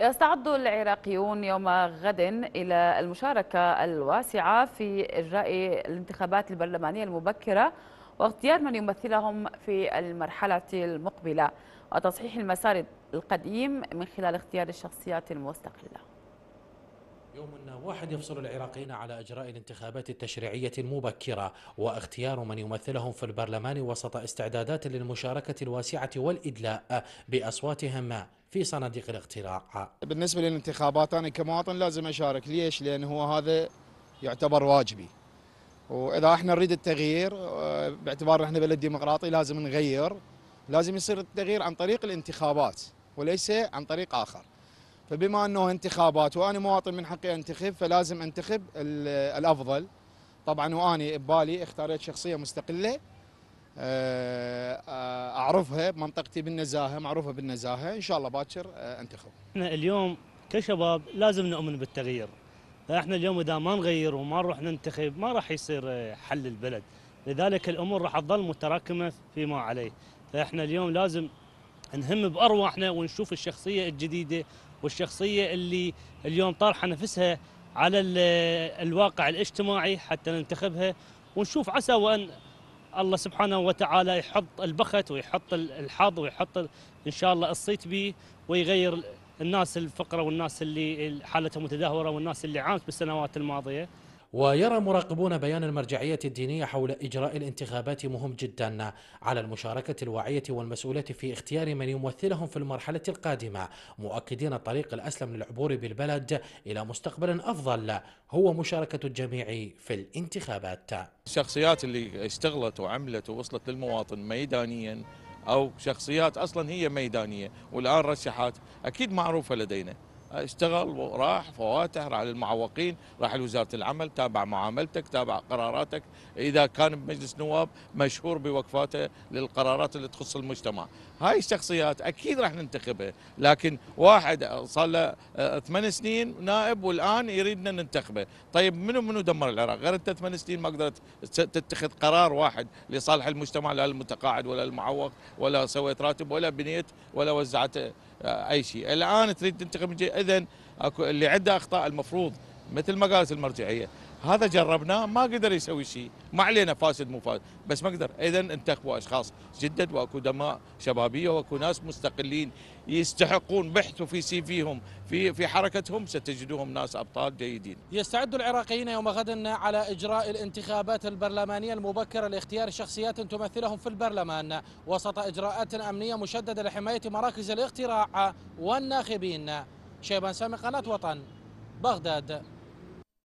يستعد العراقيون يوم غد إلى المشاركة الواسعة في إجراء الانتخابات البرلمانية المبكرة واختيار من يمثلهم في المرحلة المقبلة وتصحيح المسار القديم من خلال اختيار الشخصيات المستقلة يوم واحد يفصل العراقيين على إجراء الانتخابات التشريعية المبكرة واختيار من يمثلهم في البرلمان وسط استعدادات للمشاركة الواسعة والإدلاء بأصواتهم في صناديق الاقتراع بالنسبة للانتخابات أنا كمواطن لازم أشارك ليش؟ لأن هو هذا يعتبر واجبي وإذا احنا نريد التغيير آه، باعتبار احنا بلد ديمقراطي لازم نغير لازم يصير التغيير عن طريق الانتخابات وليس عن طريق آخر فبما انه انتخابات وانا مواطن من حقي انتخب فلازم انتخب الافضل طبعا واني ببالي اختاريت شخصيه مستقله آه، آه، اعرفها بمنطقتي بالنزاهه معروفه بالنزاهه ان شاء الله باكر آه، انتخب. احنا اليوم كشباب لازم نؤمن بالتغيير. احنا اليوم اذا ما نغير وما نروح ننتخب ما راح يصير حل البلد، لذلك الامور راح تظل متراكمه فيما عليه، فاحنا اليوم لازم نهم بأرواحنا ونشوف الشخصية الجديدة والشخصية اللي اليوم طارحة نفسها على الواقع الاجتماعي حتى ننتخبها ونشوف عسى وأن الله سبحانه وتعالى يحط البخت ويحط الحظ ويحط إن شاء الله الصيت به ويغير الناس الفقرة والناس اللي حالتها متدهورة والناس اللي عانت بالسنوات الماضية ويرى مراقبون بيان المرجعية الدينية حول إجراء الانتخابات مهم جدا على المشاركة الواعية والمسؤولة في اختيار من يمثلهم في المرحلة القادمة مؤكدين الطريق الأسلم للعبور بالبلد إلى مستقبل أفضل هو مشاركة الجميع في الانتخابات الشخصيات اللي اشتغلت وعملت ووصلت للمواطن ميدانيا أو شخصيات أصلا هي ميدانية والآن رشحات أكيد معروفة لدينا اشتغل وراح فواتح راح للمعوقين راح لوزارة العمل تابع معاملتك تابع قراراتك إذا كان بمجلس نواب مشهور بوقفاته للقرارات اللي تخص المجتمع هاي الشخصيات أكيد راح ننتخبها لكن واحد صار له آه، ثمان سنين نائب والآن يريدنا ننتخبه طيب منو منو دمر العراق غير أنت ثمان سنين ما قدرت تتخذ قرار واحد لصالح المجتمع لا المتقاعد ولا المعوق ولا سويت راتب ولا بنيت ولا وزعت آه، اي شيء الان تريد تنتقم اذا اللي عنده اخطاء المفروض مثل ما قالت المرجعيه هذا جربناه ما قدر يسوي شيء ما علينا فاسد مو فاسد بس ما قدر اذا انتخبوا اشخاص جدد واكو دماء شبابيه واكو ناس مستقلين يستحقون بحثوا في سي فيهم في في حركتهم ستجدوهم ناس ابطال جيدين. يستعد العراقيين يوم غد على اجراء الانتخابات البرلمانيه المبكره لاختيار شخصيات تمثلهم في البرلمان وسط اجراءات امنيه مشدده لحمايه مراكز الاقتراع والناخبين. شيبان سامي قناه وطن بغداد.